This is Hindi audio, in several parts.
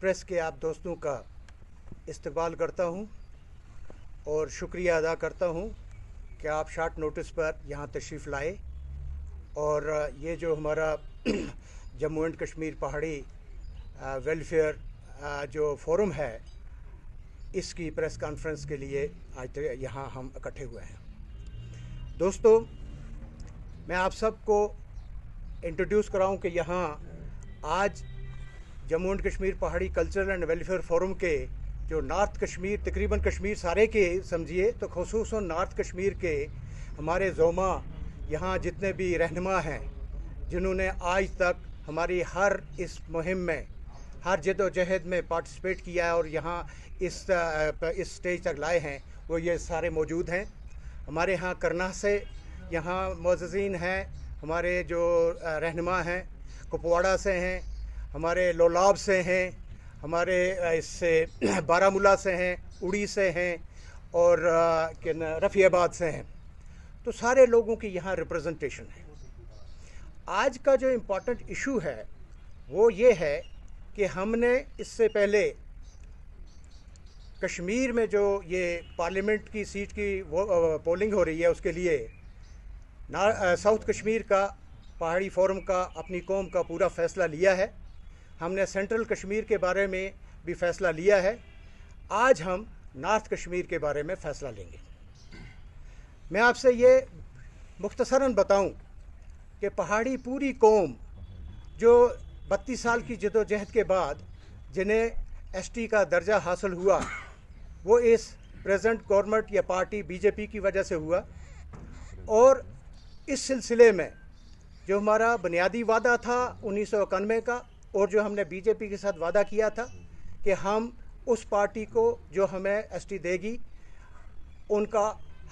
प्रेस के आप दोस्तों का इस्तेमाल करता हूँ और शुक्रिया अदा करता हूँ कि आप शार्ट नोटिस पर यहाँ तशरीफ़ लाए और ये जो हमारा जम्मू एंड कश्मीर पहाड़ी वेलफेयर जो फोरम है इसकी प्रेस कॉन्फ्रेंस के लिए आज तो यहाँ हम इकट्ठे हुए हैं दोस्तों मैं आप सबको इंट्रोड्यूस कराऊं कि यहाँ आज जम्मू एंड कश्मीर पहाड़ी कल्चरल एंड वेलफेयर फोरम के जो नॉर्थ कश्मीर तकरीबन कश्मीर सारे के समझिए तो खसूस नॉर्थ कश्मीर के हमारे जोमा यहाँ जितने भी रहनमा हैं जिन्होंने आज तक हमारी हर इस मुहिम में हर जदोजहद में पार्टिसिपेट किया है और यहाँ इस इस स्टेज तक लाए हैं वो ये सारे मौजूद हैं हमारे यहाँ करना से यहाँ मोजीन हैं हमारे जो रहनमा हैं कुपवाड़ा से हैं हमारे लोलाब से हैं हमारे इससे बारामूला से हैं उड़ी से हैं और रफ़ियाबाद से हैं तो सारे लोगों की यहाँ रिप्रेजेंटेशन है आज का जो इम्पोर्टेंट इशू है वो ये है कि हमने इससे पहले कश्मीर में जो ये पार्लियामेंट की सीट की वो पोलिंग हो रही है उसके लिए साउथ कश्मीर का पहाड़ी फोरम का अपनी कौम का पूरा फैसला लिया है हमने सेंट्रल कश्मीर के बारे में भी फैसला लिया है आज हम नॉर्थ कश्मीर के बारे में फ़ैसला लेंगे मैं आपसे ये मुख्तसरा बताऊं कि पहाड़ी पूरी कौम जो बत्तीस साल की जदोजहद के बाद जिन्हें एसटी का दर्जा हासिल हुआ वो इस प्रेजेंट गवर्नमेंट या पार्टी बीजेपी की वजह से हुआ और इस सिलसिले में जो हमारा बुनियादी वादा था उन्नीस सौ इक्यानवे का और जो हमने बीजेपी के साथ वादा किया था कि हम उस पार्टी को जो हमें एस देगी उनका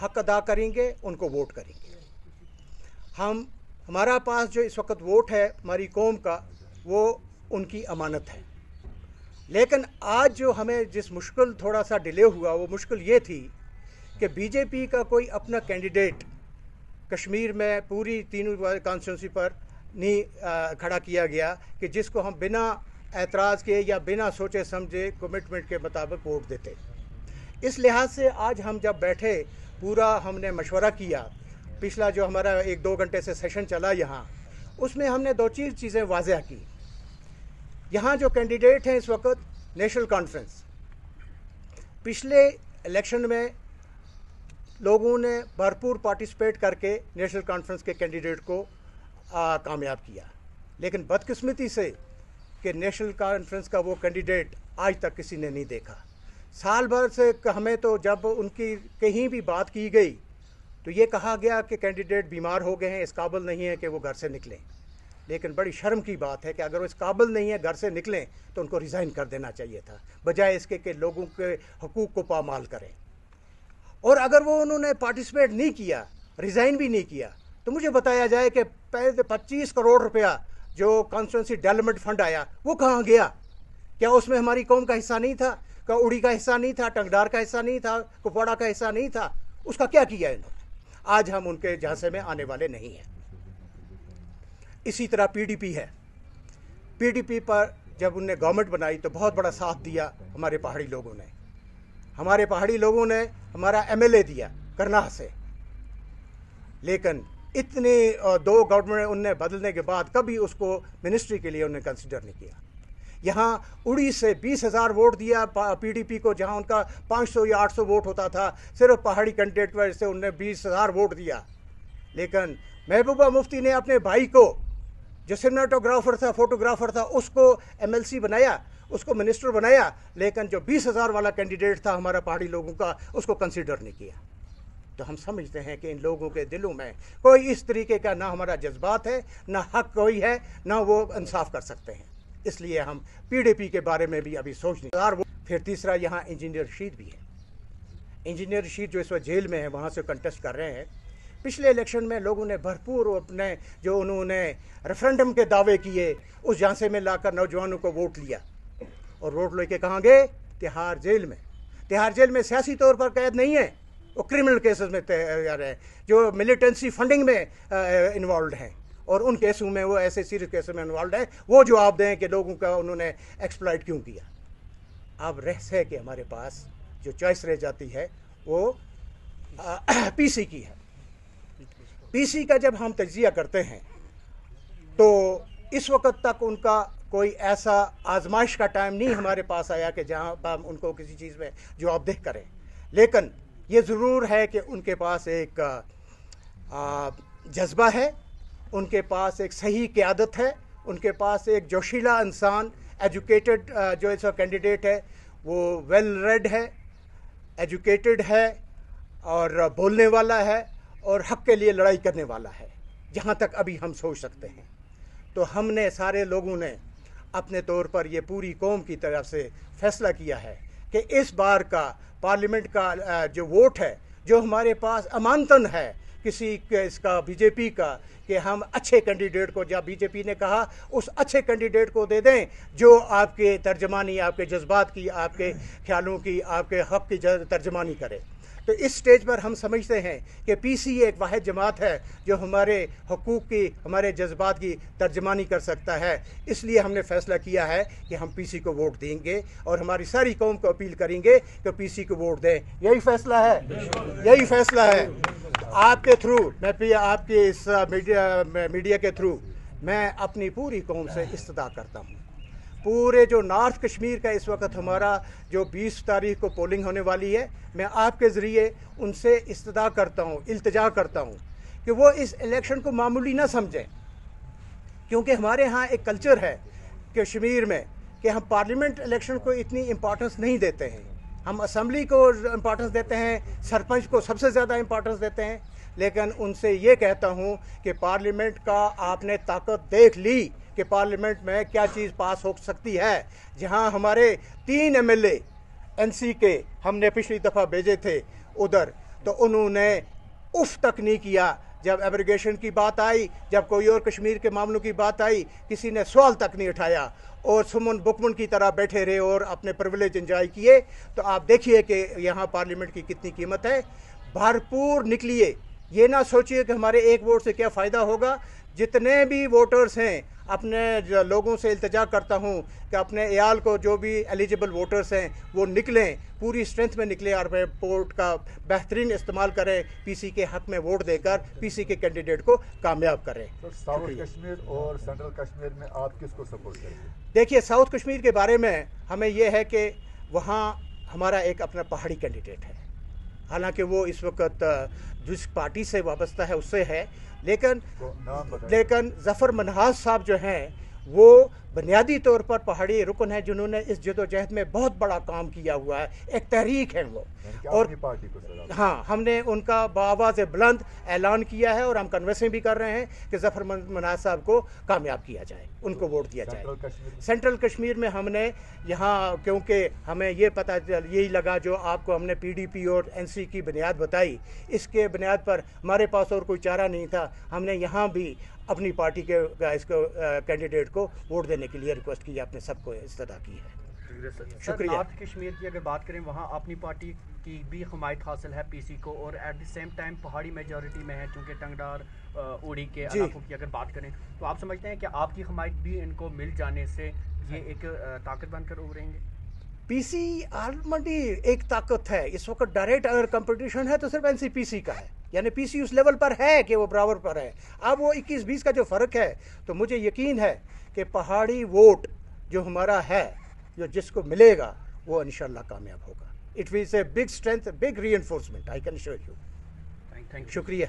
हक अदा करेंगे उनको वोट करेंगे हम हमारा पास जो इस वक्त वोट है हमारी कौम का वो उनकी अमानत है लेकिन आज जो हमें जिस मुश्किल थोड़ा सा डिले हुआ वो मुश्किल ये थी कि बीजेपी का कोई अपना कैंडिडेट कश्मीर में पूरी तीनों कॉन्स्टिट्यूंसी पर नहीं खड़ा किया गया कि जिसको हम बिना एतराज़ के या बिना सोचे समझे कमिटमेंट के मुताबिक वोट देते इस लिहाज से आज हम जब बैठे पूरा हमने मशवरा किया पिछला जो हमारा एक दो घंटे से सेशन चला यहाँ उसमें हमने दो चीज चीज़ें वाजह की यहाँ जो कैंडिडेट हैं इस वक्त नेशनल कॉन्फ्रेंस पिछले इलेक्शन में लोगों ने भरपूर पार्टिसिपेट करके नेशनल कॉन्फ्रेंस के कैंडिडेट को कामयाब किया लेकिन बदकिस्मती से कि नेशनल कॉन्फ्रेंस का वो कैंडिडेट आज तक किसी ने नहीं देखा साल भर से हमें तो जब उनकी कहीं भी बात की गई तो ये कहा गया कि कैंडिडेट बीमार हो गए हैं इस काबिल नहीं है कि वो घर से निकलें लेकिन बड़ी शर्म की बात है कि अगर वो इस काबिल नहीं है घर से निकलें तो उनको रिज़ाइन कर देना चाहिए था बजाय इसके कि लोगों के हकूक़ को पामाल करें और अगर वो उन्होंने पार्टिसिपेट नहीं किया रिज़ाइन भी नहीं किया तो मुझे बताया जाए कि तो पच्चीस करोड़ रुपया जो कॉन्स्टिटेंसी डेवलपमेंट फंड आया वो कहाँ गया क्या उसमें हमारी कौम का हिस्सा नहीं था क्या उड़ी का हिस्सा नहीं था टंगडार का हिस्सा नहीं था कुपवाड़ा का हिस्सा नहीं था उसका क्या किया इन्होंने आज हम उनके झांसे में आने वाले नहीं हैं इसी तरह पीडीपी है पीडीपी पर जब उनने गवर्नमेंट बनाई तो बहुत बड़ा साथ दिया हमारे पहाड़ी लोगों ने हमारे पहाड़ी लोगों ने हमारा एमएलए दिया करनाह से लेकिन इतने दो गवर्नमेंट उनने बदलने के बाद कभी उसको मिनिस्ट्री के लिए उन्हें कंसिडर नहीं किया यहाँ उड़ी से बीस हज़ार वोट दिया पीडीपी को जहाँ उनका 500 या 800 वोट होता था सिर्फ पहाड़ी कैंडिडेट की वजह से उनने बीस हज़ार वोट दिया लेकिन महबूबा मुफ्ती ने अपने भाई को जो सिनेटोग्राफर था फोटोग्राफर था उसको एमएलसी बनाया उसको मिनिस्टर बनाया लेकिन जो बीस हज़ार वाला कैंडिडेट था हमारा पहाड़ी लोगों का उसको कंसिडर नहीं किया तो हम समझते हैं कि इन लोगों के दिलों में कोई इस तरीके का ना हमारा जज्बात है ना हक कोई है ना वो इंसाफ कर सकते हैं इसलिए हम पीडीपी के बारे में भी अभी सोच नहीं और फिर तीसरा यहाँ इंजीनियर रशीद भी है इंजीनियर रशीद जो इस वक्त जेल में है वहाँ से कंटेस्ट कर रहे हैं पिछले इलेक्शन में लोगों ने भरपूर अपने जो उन्होंने रेफरेंडम के दावे किए उस झांसे में लाकर नौजवानों को वोट लिया और वोट लेके कहाँ गए तिहाड़ जेल में तिहाड़ जेल में सियासी तौर पर कैद नहीं है वो क्रिमिनल केसेस में तैयार हैं जो मिलिटेंसी फंडिंग में इन्वॉल्व हैं और उन केसों में वो ऐसे सीरियस केसों में इन्वॉल्व है वो जवाब दें कि लोगों का उन्होंने एक्सप्लाइट क्यों किया अब रहस्य है कि हमारे पास जो चॉइस रह जाती है वो पीसी की है पीसी का जब हम तजिया करते हैं तो इस वक्त तक उनका कोई ऐसा आजमाइश का टाइम नहीं हमारे पास आया कि जहाँ हम उनको किसी चीज़ में जवाबदेह करें लेकिन ये ज़रूर है कि उनके पास एक जज्बा है उनके पास एक सही क्यादत है उनके पास एक जोशीला इंसान एजुकेटेड जो इस कैंडिडेट है वो वेल रेड है एजुकेटेड है और बोलने वाला है और हक के लिए लड़ाई करने वाला है जहाँ तक अभी हम सोच सकते हैं तो हमने सारे लोगों ने अपने तौर पर ये पूरी कौम की तरफ से फैसला किया है कि इस बार का पार्लियामेंट का जो वोट है जो हमारे पास अमानतन है किसी इसका बीजेपी का कि हम अच्छे कैंडिडेट को जब बीजेपी ने कहा उस अच्छे कैंडिडेट को दे दें जो आपके तर्जमानी आपके जज्बात की आपके ख्यालों की आपके हक की तर्जमानी करे तो इस स्टेज पर हम समझते हैं कि पी सी एक वाद जमात है जो हमारे हकूक़ की हमारे जज्बात की तर्जमानी कर सकता है इसलिए हमने फैसला किया है कि हम पी सी को वोट देंगे और हमारी सारी कौम को अपील करेंगे कि पी सी को वोट दें यही फैसला है यही फैसला है आपके थ्रू मैं आपके इस मीडिया मीडिया के थ्रू मैं अपनी पूरी कौम से इस्तः करता हूँ पूरे जो नॉर्थ कश्मीर का इस वक्त हमारा जो 20 तारीख को पोलिंग होने वाली है मैं आपके ज़रिए उनसे इस्तदा करता हूँ अल्तजा करता हूँ कि वो इस इलेक्शन को मामूली ना समझें क्योंकि हमारे यहाँ एक कल्चर है कश्मीर में कि हम पार्लियामेंट इलेक्शन को इतनी इम्पोर्टेंस नहीं देते हैं हम असम्बली को इम्पोर्टेंस देते हैं सरपंच को सबसे ज़्यादा इम्पोर्टेंस देते हैं लेकिन उनसे ये कहता हूँ कि पार्लियामेंट का आपने ताकत देख ली कि पार्लियामेंट में क्या चीज़ पास हो सकती है जहां हमारे तीन एमएलए एनसी के हमने पिछली दफ़ा भेजे थे उधर तो उन्होंने उफ तक नहीं किया जब एब्रिगेशन की बात आई जब कोई और कश्मीर के मामलों की बात आई किसी ने सवाल तक नहीं उठाया और सुमन बुकमन की तरह बैठे रहे और अपने प्रविलेज इंजॉय किए तो आप देखिए कि यहाँ पार्लियामेंट की कितनी कीमत है भरपूर निकलिए ये ना सोचिए कि हमारे एक वोट से क्या फ़ायदा होगा जितने भी वोटर्स हैं अपने लोगों से इल्तजा करता हूँ कि अपने एयाल को जो भी एलिजिबल वोटर्स हैं वो निकलें पूरी स्ट्रेंथ में निकलें और वोट का बेहतरीन इस्तेमाल करें पीसी के हक में वोट देकर पीसी के कैंडिडेट को कामयाब करें साउथ कश्मीर और सेंट्रल कश्मीर में आप किसको सपोर्ट करेंगे देखिए साउथ कश्मीर के बारे में हमें यह है कि वहाँ हमारा एक अपना पहाड़ी कैंडिडेट है हालांकि वो इस वक्त जिस पार्टी से वाबस्ता है उससे है लेकिन लेकिन जफ़र मनहाज साहब जो हैं वो बुनियादी तौर पर पहाड़ी रुकन है जिन्होंने इस जदोजहद में बहुत बड़ा काम किया हुआ है एक तहरीक है वो और पार्टी को हाँ हमने उनका बवाज बुलंद ऐलान किया है और हम कन्वेंसें भी कर रहे हैं कि जफर मनाज साहब को कामयाब किया जाए उनको वोट दिया जाए सेंट्रल कश्मीर में हमने यहाँ क्योंकि हमें ये पता यही लगा जो आपको हमने पीडीपी और एनसी की बुनियाद बताई इसके बुनियाद पर हमारे पास और कोई चारा नहीं था हमने यहाँ भी अपनी पार्टी के इसको कैंडिडेट को वोट देने के लिए रिक्वेस्ट की आपने सबको इस्तः की है शुक्रिया नॉर्थ कश्मीर की अगर बात करें वहाँ अपनी पार्टी की भी हमायत हासिल है पीसी को और at the same time Pahari majority में है चूँकि टंगडार उड़ी के इलाकों की अगर बात करें तो आप समझते हैं कि आपकी हमायत भी इनको मिल जाने से ये एक ताकत बनकर उभरेंगे पीसी ऑलरेडी एक ताकत है इस वक्त डायरेक्ट अगर कंपटीशन है तो सिर्फ एनसीपीसी का है यानी पीसी उस लेवल पर है कि वो बराबर पर है अब वो 21-20 का जो फ़र्क है तो मुझे यकीन है कि पहाड़ी वोट जो हमारा है जो जिसको मिलेगा वो इन कामयाब होगा इट वीज ए बिग स्ट्रेंथ बिग री आई कैन श्योर यू शुक्रिया